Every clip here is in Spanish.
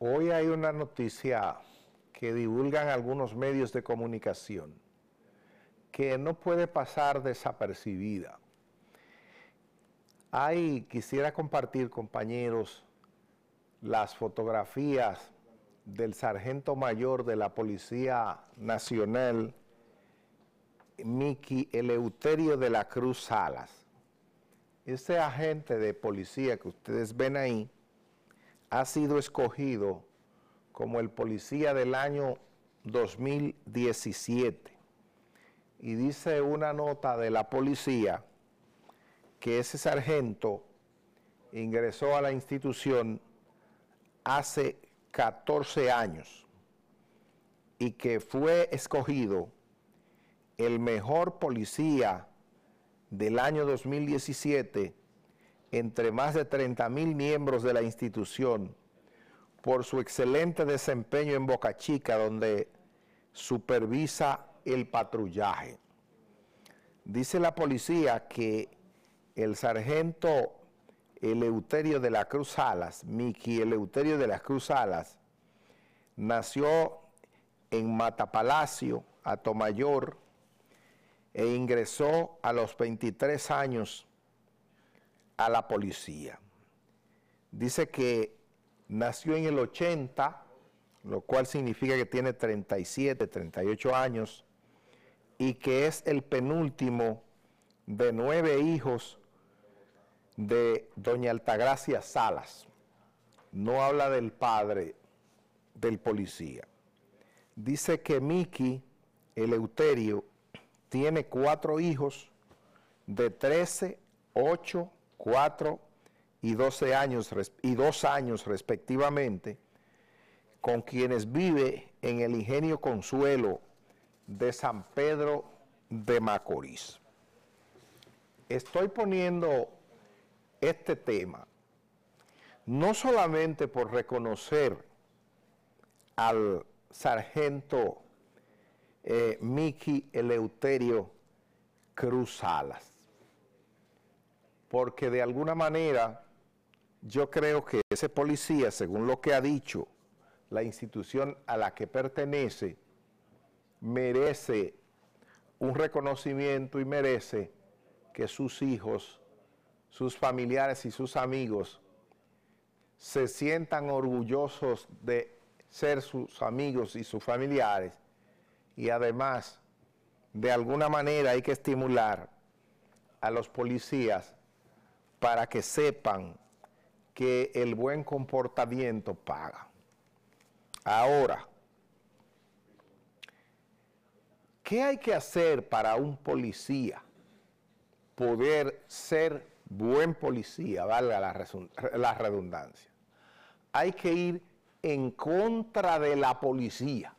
Hoy hay una noticia que divulgan algunos medios de comunicación que no puede pasar desapercibida. Ahí quisiera compartir, compañeros, las fotografías del sargento mayor de la Policía Nacional, Miki Eleuterio de la Cruz Salas. Ese agente de policía que ustedes ven ahí, ha sido escogido como el policía del año 2017. Y dice una nota de la policía que ese sargento ingresó a la institución hace 14 años y que fue escogido el mejor policía del año 2017 entre más de 30 mil miembros de la institución por su excelente desempeño en Boca Chica, donde supervisa el patrullaje. Dice la policía que el sargento Eleuterio de la Cruz Alas, Miki Eleuterio de la Cruz Alas, nació en Matapalacio, Atomayor, e ingresó a los 23 años a la policía. Dice que nació en el 80, lo cual significa que tiene 37, 38 años, y que es el penúltimo de nueve hijos de doña Altagracia Salas. No habla del padre del policía. Dice que Miki, Eleuterio, tiene cuatro hijos de 13, 8, cuatro y 12 años, y años respectivamente, con quienes vive en el Ingenio Consuelo de San Pedro de Macorís. Estoy poniendo este tema no solamente por reconocer al sargento eh, Miki Eleuterio Cruzalas porque de alguna manera yo creo que ese policía, según lo que ha dicho la institución a la que pertenece, merece un reconocimiento y merece que sus hijos, sus familiares y sus amigos se sientan orgullosos de ser sus amigos y sus familiares y además de alguna manera hay que estimular a los policías para que sepan que el buen comportamiento paga. Ahora, ¿qué hay que hacer para un policía poder ser buen policía, valga la, redundancia? Hay que ir en contra de la policía.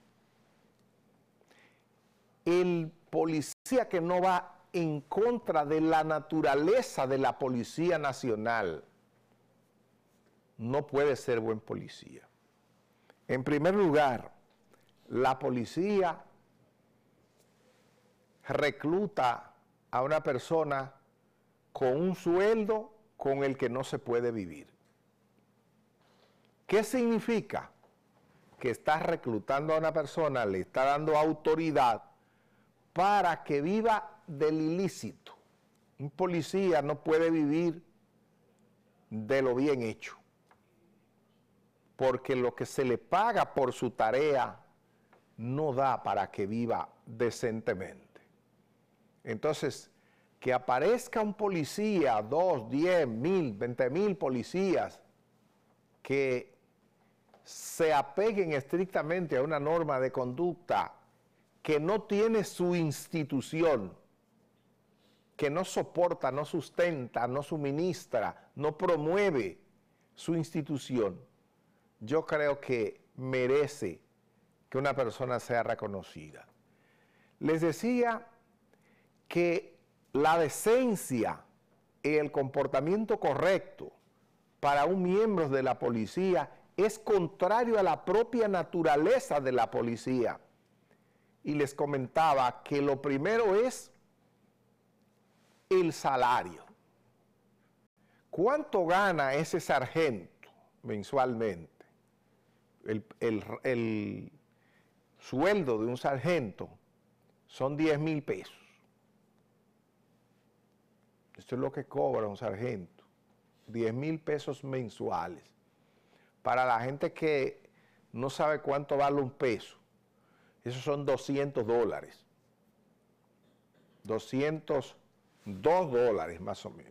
El policía que no va en contra de la naturaleza de la Policía Nacional, no puede ser buen policía. En primer lugar, la policía recluta a una persona con un sueldo con el que no se puede vivir. ¿Qué significa? Que estás reclutando a una persona, le está dando autoridad para que viva del ilícito. Un policía no puede vivir de lo bien hecho, porque lo que se le paga por su tarea no da para que viva decentemente. Entonces, que aparezca un policía, dos, diez, mil, veinte mil policías que se apeguen estrictamente a una norma de conducta que no tiene su institución que no soporta, no sustenta, no suministra, no promueve su institución, yo creo que merece que una persona sea reconocida. Les decía que la decencia y el comportamiento correcto para un miembro de la policía es contrario a la propia naturaleza de la policía. Y les comentaba que lo primero es el salario. ¿Cuánto gana ese sargento mensualmente? El, sueldo de un sargento son 10 mil pesos. Esto es lo que cobra un sargento. 10 mil pesos mensuales. Para la gente que no sabe cuánto vale un peso, esos son 200 dólares. 200 Dos dólares más o menos.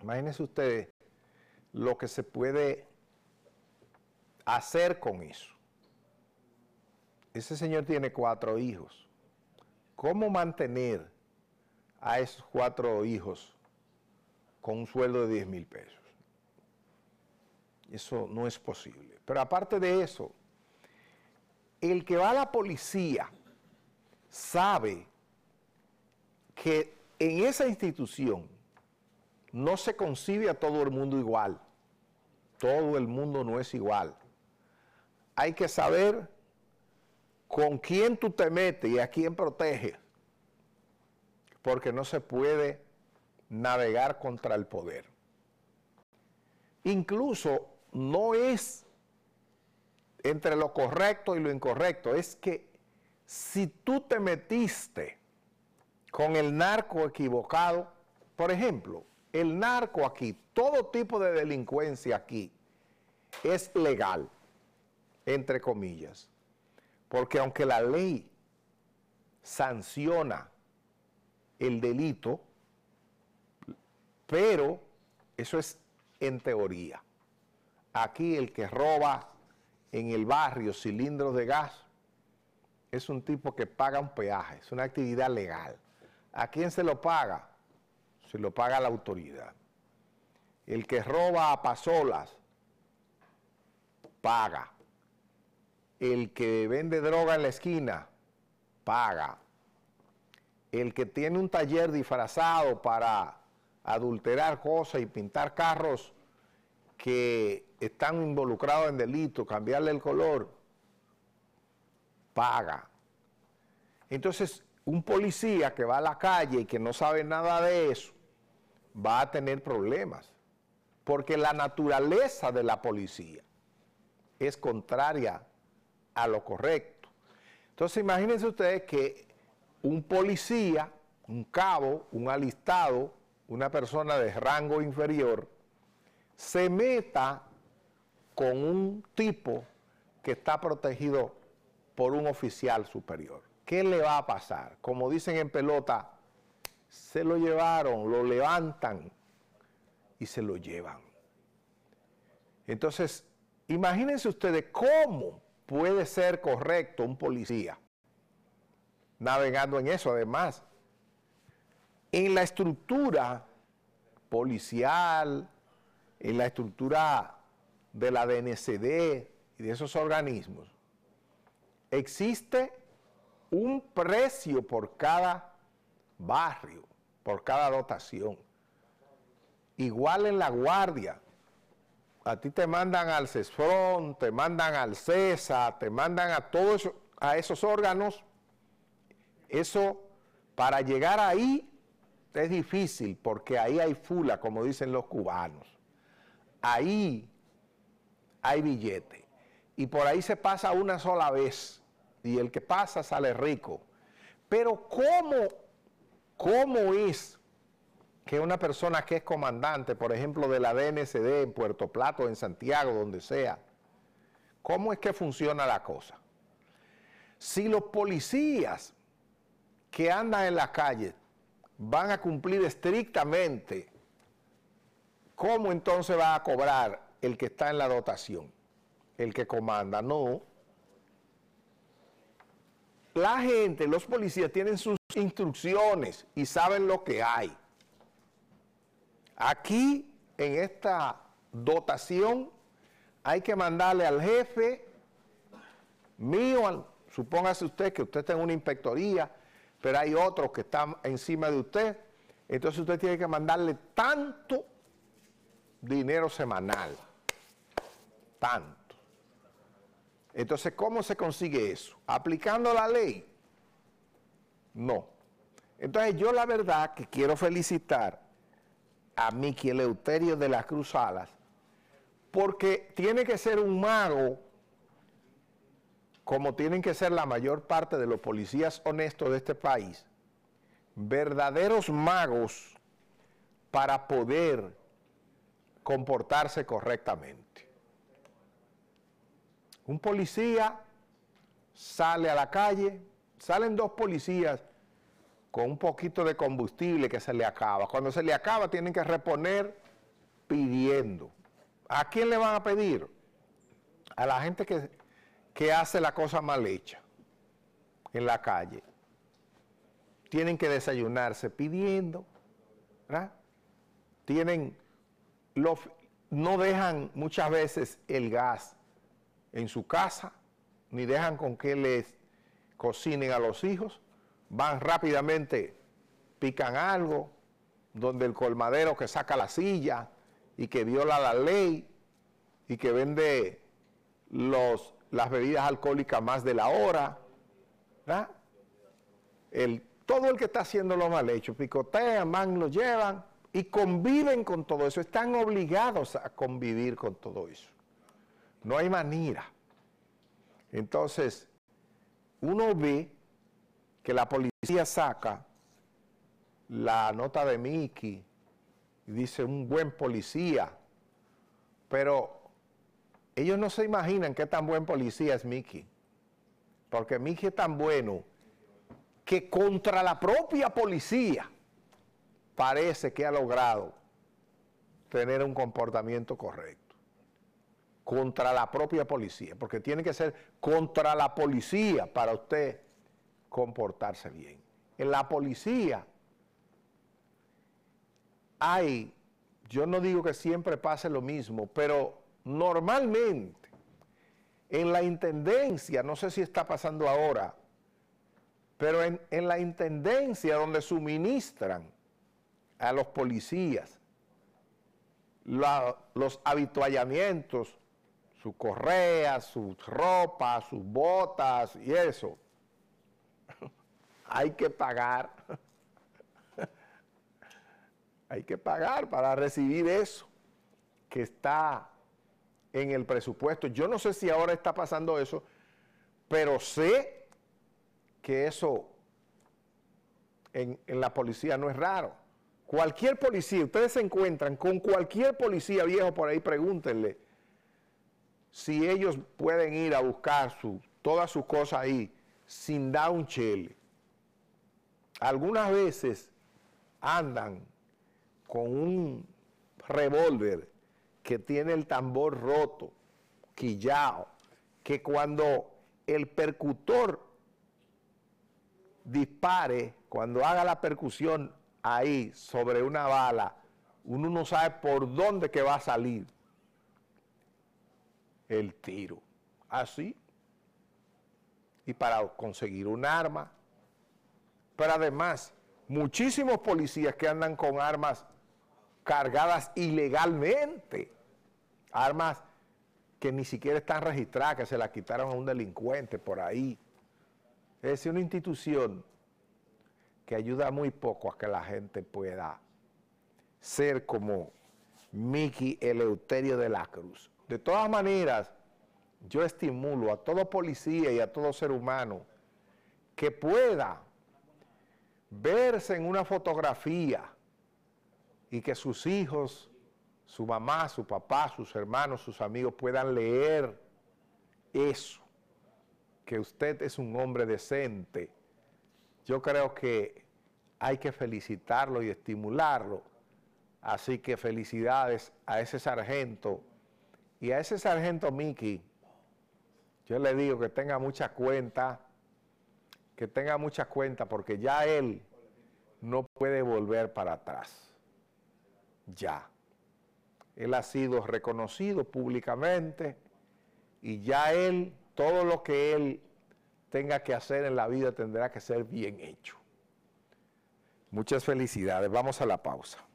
Imagínense ustedes lo que se puede hacer con eso. Ese señor tiene cuatro hijos. ¿Cómo mantener a esos cuatro hijos con un sueldo de 10 mil pesos? Eso no es posible. Pero aparte de eso, el que va a la policía sabe que en esa institución no se concibe a todo el mundo igual. Todo el mundo no es igual. Hay que saber con quién tú te metes y a quién proteges, porque no se puede navegar contra el poder. Incluso no es entre lo correcto y lo incorrecto, es que si tú te metiste con el narco equivocado. Por ejemplo, el narco aquí, todo tipo de delincuencia aquí es legal, entre comillas, porque aunque la ley sanciona el delito, pero eso es en teoría. Aquí el que roba en el barrio cilindros de gas es un tipo que paga un peaje, es una actividad legal ¿A quién se lo paga? Se lo paga la autoridad. El que roba a pasolas, paga. El que vende droga en la esquina, paga. El que tiene un taller disfrazado para adulterar cosas y pintar carros que están involucrados en delito, cambiarle el color, paga. Entonces, un policía que va a la calle y que no sabe nada de eso, va a tener problemas. Porque la naturaleza de la policía es contraria a lo correcto. Entonces imagínense ustedes que un policía, un cabo, un alistado, una persona de rango inferior, se meta con un tipo que está protegido por un oficial superior. ¿qué le va a pasar? Como dicen en pelota, se lo llevaron, lo levantan y se lo llevan. Entonces, imagínense ustedes cómo puede ser correcto un policía navegando en eso además. En la estructura policial, en la estructura de la DNCD y de esos organismos, existe un precio por cada barrio, por cada dotación. Igual en la guardia, a ti te mandan al CESFRON, te mandan al CESA, te mandan a todos a esos órganos, eso para llegar ahí es difícil porque ahí hay fula, como dicen los cubanos. Ahí hay billete y por ahí se pasa una sola vez y el que pasa sale rico. Pero ¿cómo, cómo es que una persona que es comandante, por ejemplo, de la DNCD en Puerto Plato, en Santiago, donde sea, cómo es que funciona la cosa? Si los policías que andan en la calle van a cumplir estrictamente, ¿cómo entonces va a cobrar el que está en la dotación? El que comanda, no. La gente, los policías tienen sus instrucciones y saben lo que hay. Aquí, en esta dotación, hay que mandarle al jefe mío, supóngase usted que usted está en una inspectoría, pero hay otros que están encima de usted, entonces usted tiene que mandarle tanto dinero semanal, tanto. Entonces, ¿cómo se consigue eso? ¿Aplicando la ley? No. Entonces, yo la verdad que quiero felicitar a Miki Eleuterio de las Cruzadas, porque tiene que ser un mago, como tienen que ser la mayor parte de los policías honestos de este país, verdaderos magos para poder comportarse correctamente. Un policía sale a la calle, salen dos policías con un poquito de combustible que se le acaba. Cuando se le acaba tienen que reponer pidiendo. ¿A quién le van a pedir? A la gente que, hace la cosa mal hecha en la calle. Tienen que desayunarse pidiendo, Tienen, los, no dejan muchas veces el gas en su casa, ni dejan con que les cocinen a los hijos, van rápidamente, pican algo, donde el colmadero que saca la silla y que viola la ley y que vende las bebidas alcohólicas más de la hora, todo el que está haciendo lo mal hecho, picotean, van, lo llevan y conviven con todo eso, están obligados a convivir con todo eso. No hay manera. Entonces, uno ve que la policía saca la nota de Mickey y dice un buen policía, pero ellos no se imaginan qué tan buen policía es Mickey, porque Mickey es tan bueno que contra la propia policía parece que ha logrado tener un comportamiento correcto contra la propia policía, porque tiene que ser contra la policía para usted comportarse bien. En la policía hay, yo no digo que siempre pase lo mismo, pero normalmente en la intendencia, no sé si está pasando ahora, pero en, la intendencia donde suministran a los policías los habituallamientos sus correas, sus ropas, sus botas y eso. Hay que pagar. Hay que pagar para recibir eso que está en el presupuesto. Yo no sé si ahora está pasando eso, pero sé que eso en, en la policía no es raro. Cualquier policía, ustedes se encuentran con cualquier policía viejo por ahí, pregúntenle si ellos pueden ir a buscar su, todas sus cosas ahí sin dar un chele, algunas veces andan con un revólver que tiene el tambor roto, quillao, que cuando el percutor dispare, cuando haga la percusión ahí sobre una bala, uno no sabe por dónde que va a salir el tiro. Así. Y para conseguir un arma. Pero además, muchísimos policías que andan con armas cargadas ilegalmente. Armas que ni siquiera están registradas, que se las quitaron a un delincuente por ahí. Es una institución que ayuda muy poco a que la gente pueda ser como mickey Eleuterio de la Cruz. De todas maneras, yo estimulo a todo policía y a todo ser humano que pueda verse en una fotografía y que sus hijos, su mamá, su papá, sus hermanos, sus amigos puedan leer eso, que usted es un hombre decente. Yo creo que hay que felicitarlo y estimularlo. Así que felicidades a ese sargento y a ese sargento Mickey, yo le digo que tenga mucha cuenta, que tenga mucha cuenta, porque ya él no puede volver para atrás. Ya. Él ha sido reconocido públicamente y ya él, todo lo que él tenga que hacer en la vida tendrá que ser bien hecho. Muchas felicidades. Vamos a la pausa.